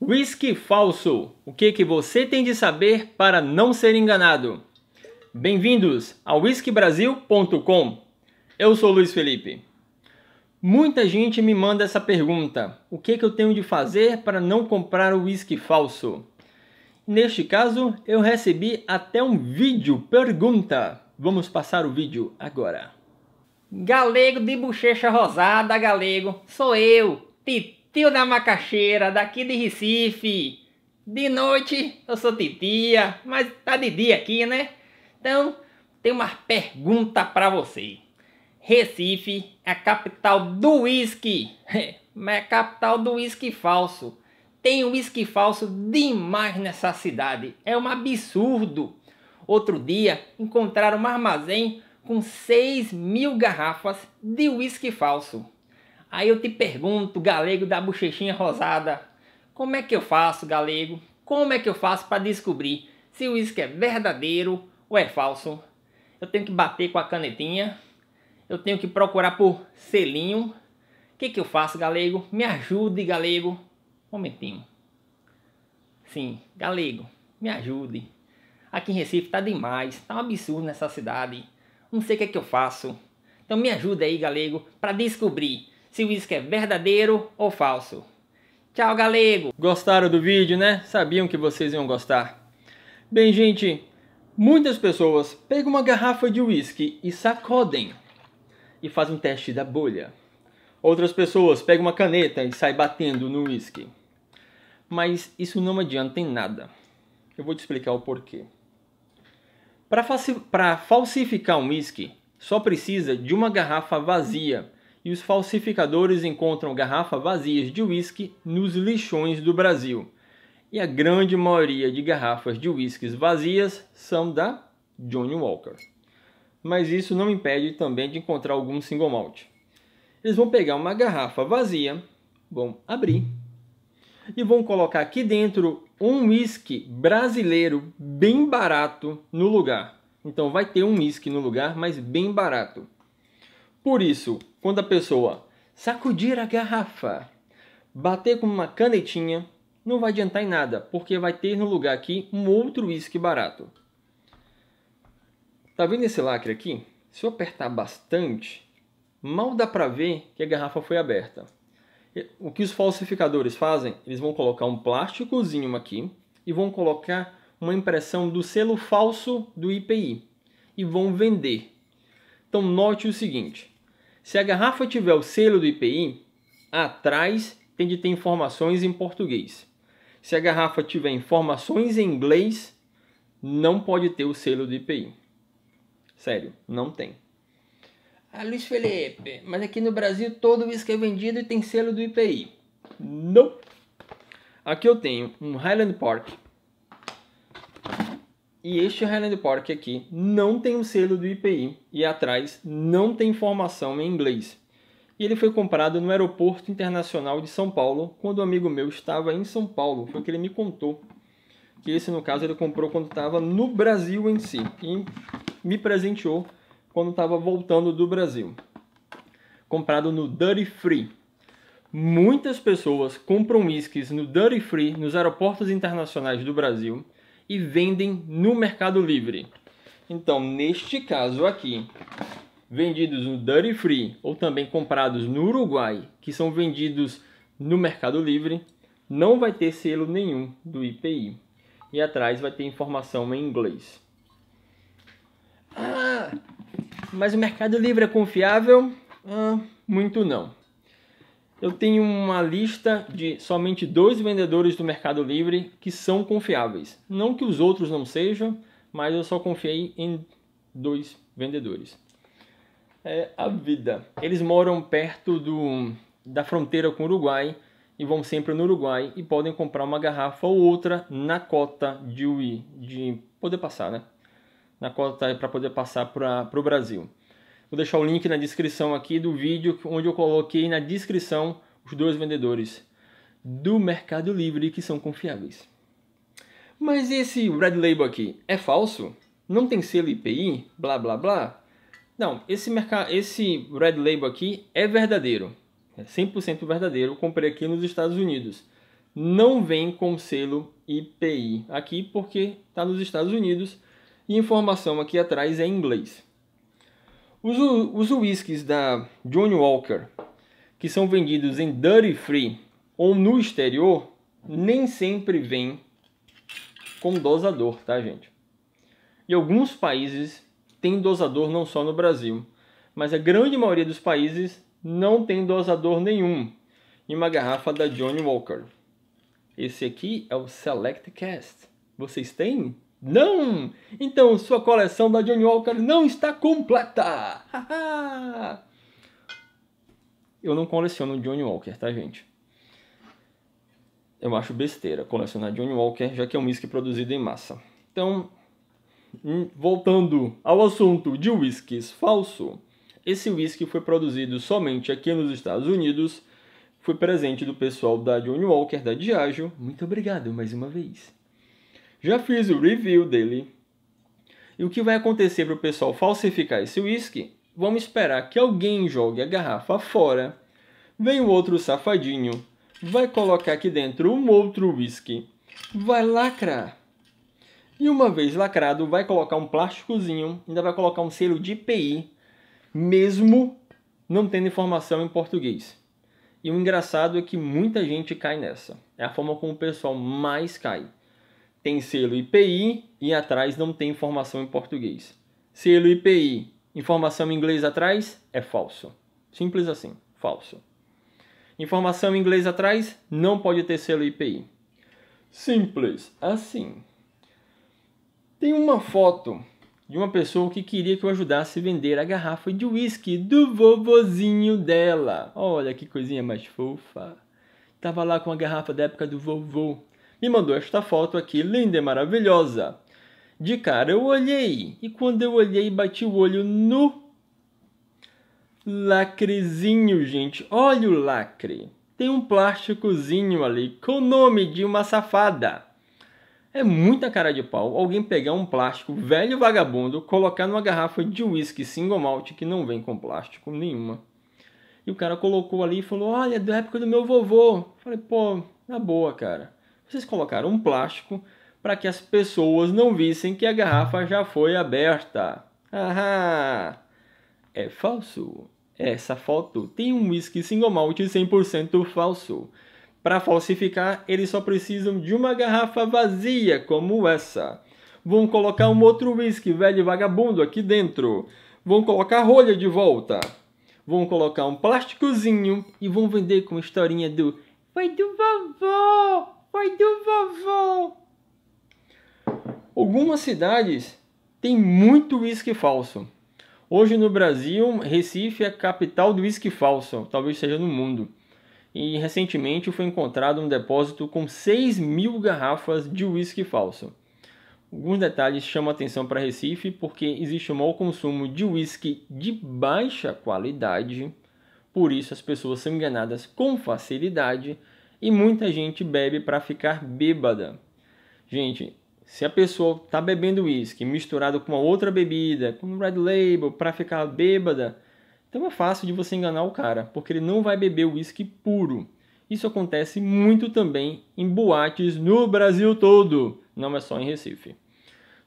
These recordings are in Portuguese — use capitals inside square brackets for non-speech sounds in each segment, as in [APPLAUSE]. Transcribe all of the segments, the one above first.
Whisky falso. O que, que você tem de saber para não ser enganado? Bem-vindos ao whiskybrasil.com. Eu sou Luiz Felipe. Muita gente me manda essa pergunta: o que, que eu tenho de fazer para não comprar o whisky falso? Neste caso, eu recebi até um vídeo pergunta. Vamos passar o vídeo agora. Galego de bochecha rosada, galego, sou eu, Tito tio da macaxeira, daqui de Recife. De noite eu sou titia, mas tá de dia aqui, né? Então, tem uma pergunta para você. Recife é a capital do uísque, mas [LAUGHS] é a capital do uísque falso. Tem uísque falso demais nessa cidade, é um absurdo. Outro dia encontraram um armazém com 6 mil garrafas de uísque falso. Aí eu te pergunto, galego da bochechinha rosada, como é que eu faço, galego? Como é que eu faço para descobrir se o uísque é verdadeiro ou é falso? Eu tenho que bater com a canetinha, eu tenho que procurar por selinho. O que, que eu faço, galego? Me ajude, galego. Um momentinho. Sim, galego, me ajude. Aqui em Recife tá demais, tá um absurdo nessa cidade. Não sei o que é que eu faço. Então me ajuda aí, galego, para descobrir se o uísque é verdadeiro ou falso. Tchau, galego! Gostaram do vídeo, né? Sabiam que vocês iam gostar. Bem, gente, muitas pessoas pegam uma garrafa de uísque e sacodem e fazem um teste da bolha. Outras pessoas pegam uma caneta e saem batendo no uísque. Mas isso não adianta em nada. Eu vou te explicar o porquê. Para falsificar um uísque, só precisa de uma garrafa vazia e os falsificadores encontram garrafas vazias de uísque nos lixões do Brasil. E a grande maioria de garrafas de uísques vazias são da Johnny Walker. Mas isso não impede também de encontrar algum single malt. Eles vão pegar uma garrafa vazia, vão abrir e vão colocar aqui dentro um uísque brasileiro bem barato no lugar. Então vai ter um uísque no lugar, mas bem barato. Por isso, quando a pessoa sacudir a garrafa, bater com uma canetinha, não vai adiantar em nada, porque vai ter no lugar aqui um outro uísque barato. Tá vendo esse lacre aqui? Se eu apertar bastante, mal dá para ver que a garrafa foi aberta. O que os falsificadores fazem? Eles vão colocar um plásticozinho aqui e vão colocar uma impressão do selo falso do IPI e vão vender. Então note o seguinte, se a garrafa tiver o selo do IPI, atrás tem de ter informações em português. Se a garrafa tiver informações em inglês, não pode ter o selo do IPI. Sério, não tem. Ah, Luiz Felipe, mas aqui no Brasil todo uísque é vendido e tem selo do IPI. Não. Aqui eu tenho um Highland Park e este Highland Park aqui não tem o um selo do IPI e atrás não tem informação em inglês. E ele foi comprado no Aeroporto Internacional de São Paulo, quando um amigo meu estava em São Paulo, foi o que ele me contou. Que esse, no caso, ele comprou quando estava no Brasil em si e me presenteou quando estava voltando do Brasil. Comprado no Dirty Free, Muitas pessoas compram whiskies no Dirty Free nos aeroportos internacionais do Brasil e vendem no Mercado Livre. Então, neste caso aqui, vendidos no Duty Free ou também comprados no Uruguai, que são vendidos no Mercado Livre, não vai ter selo nenhum do IPI. E atrás vai ter informação em inglês. Ah, mas o Mercado Livre é confiável? Ah, muito não eu tenho uma lista de somente dois vendedores do Mercado Livre que são confiáveis. Não que os outros não sejam, mas eu só confiei em dois vendedores. É a vida. Eles moram perto do, da fronteira com o Uruguai e vão sempre no Uruguai e podem comprar uma garrafa ou outra na cota de UI, de poder passar, né? Na cota para poder passar para o Brasil. Vou deixar o link na descrição aqui do vídeo, onde eu coloquei na descrição os dois vendedores do Mercado Livre que são confiáveis. Mas esse Red Label aqui é falso? Não tem selo IPI? Blá blá blá? Não, esse, mercado, esse Red Label aqui é verdadeiro. É 100% verdadeiro. Eu comprei aqui nos Estados Unidos. Não vem com selo IPI aqui porque está nos Estados Unidos e informação aqui atrás é em inglês. Os, os whiskies da Johnny Walker, que são vendidos em duty free ou no exterior, nem sempre vêm com dosador, tá, gente? E alguns países têm dosador não só no Brasil, mas a grande maioria dos países não tem dosador nenhum em uma garrafa da Johnny Walker. Esse aqui é o Select Cast. Vocês têm? Não! Então sua coleção da Johnny Walker não está completa! eu não coleciono Johnny Walker, tá, gente? Eu acho besteira colecionar Johnny Walker, já que é um whisky produzido em massa. Então, hum, voltando ao assunto de whiskies falso, esse whisky foi produzido somente aqui nos Estados Unidos, foi presente do pessoal da Johnny Walker, da Diageo. Muito obrigado mais uma vez. Já fiz o review dele. E o que vai acontecer para o pessoal falsificar esse whisky? Vamos esperar que alguém jogue a garrafa fora. Vem o outro safadinho, vai colocar aqui dentro um outro whisky, vai lacrar. E uma vez lacrado, vai colocar um plásticozinho, ainda vai colocar um selo de IPI, mesmo não tendo informação em português. E o engraçado é que muita gente cai nessa. É a forma como o pessoal mais cai tem selo IPI e atrás não tem informação em português. Selo IPI, informação em inglês atrás é falso. Simples assim, falso. Informação em inglês atrás não pode ter selo IPI. Simples assim. Tem uma foto de uma pessoa que queria que eu ajudasse a vender a garrafa de uísque do vovozinho dela. Olha que coisinha mais fofa. Tava lá com a garrafa da época do vovô me mandou esta foto aqui, linda e maravilhosa. De cara eu olhei, e quando eu olhei, bati o olho no lacrezinho, gente. Olha o lacre. Tem um plásticozinho ali com o nome de uma safada. É muita cara de pau alguém pegar um plástico velho vagabundo, colocar numa garrafa de uísque single malt que não vem com plástico nenhuma. E o cara colocou ali e falou: Olha, é da época do meu vovô. Falei, pô, na boa, cara vocês colocaram um plástico para que as pessoas não vissem que a garrafa já foi aberta. Ahá! É falso. Essa foto tem um whisky single malt 100% falso. Para falsificar, eles só precisam de uma garrafa vazia como essa. Vão colocar um outro whisky velho vagabundo aqui dentro. Vão colocar rolha de volta. Vão colocar um plásticozinho e vão vender com a historinha do Foi do vovô! Oi do vovô. Algumas cidades têm muito uísque falso. Hoje no Brasil, Recife é a capital do uísque falso, talvez seja no mundo. E recentemente foi encontrado um depósito com 6 mil garrafas de uísque falso. Alguns detalhes chamam a atenção para Recife porque existe um mau consumo de uísque de baixa qualidade, por isso as pessoas são enganadas com facilidade e muita gente bebe para ficar bêbada. Gente, se a pessoa está bebendo uísque misturado com uma outra bebida, com um Red Label, para ficar bêbada, então é fácil de você enganar o cara, porque ele não vai beber uísque puro. Isso acontece muito também em boates no Brasil todo, não é só em Recife.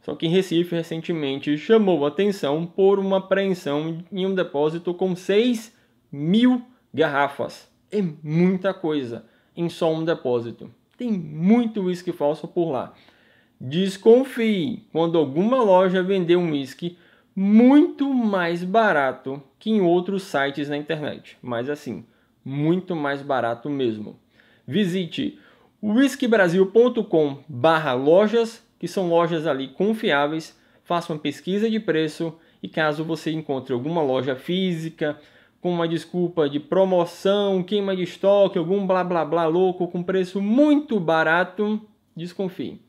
Só que em Recife, recentemente, chamou a atenção por uma apreensão em um depósito com 6 mil garrafas. É muita coisa em só um depósito. Tem muito uísque falso por lá. Desconfie quando alguma loja vender um uísque muito mais barato que em outros sites na internet, mas assim, muito mais barato mesmo. Visite whiskybrasil.com/lojas, que são lojas ali confiáveis, faça uma pesquisa de preço e caso você encontre alguma loja física, com uma desculpa de promoção, queima de estoque, algum blá blá blá louco com preço muito barato, desconfie.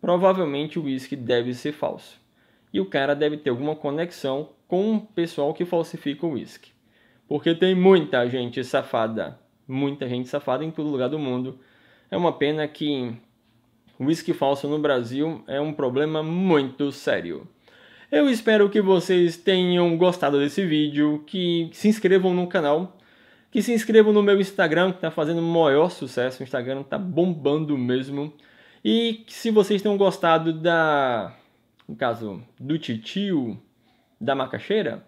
Provavelmente o uísque deve ser falso. E o cara deve ter alguma conexão com o pessoal que falsifica o uísque. Porque tem muita gente safada, muita gente safada em todo lugar do mundo. É uma pena que o uísque falso no Brasil é um problema muito sério. Eu espero que vocês tenham gostado desse vídeo, que se inscrevam no canal, que se inscrevam no meu Instagram, que está fazendo o maior sucesso, o Instagram está bombando mesmo. E se vocês tenham gostado da, no caso, do titio da macaxeira,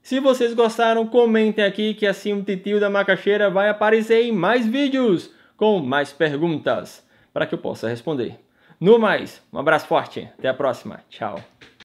se vocês gostaram, comentem aqui que assim o titio da macaxeira vai aparecer em mais vídeos com mais perguntas para que eu possa responder. No mais, um abraço forte, até a próxima, tchau.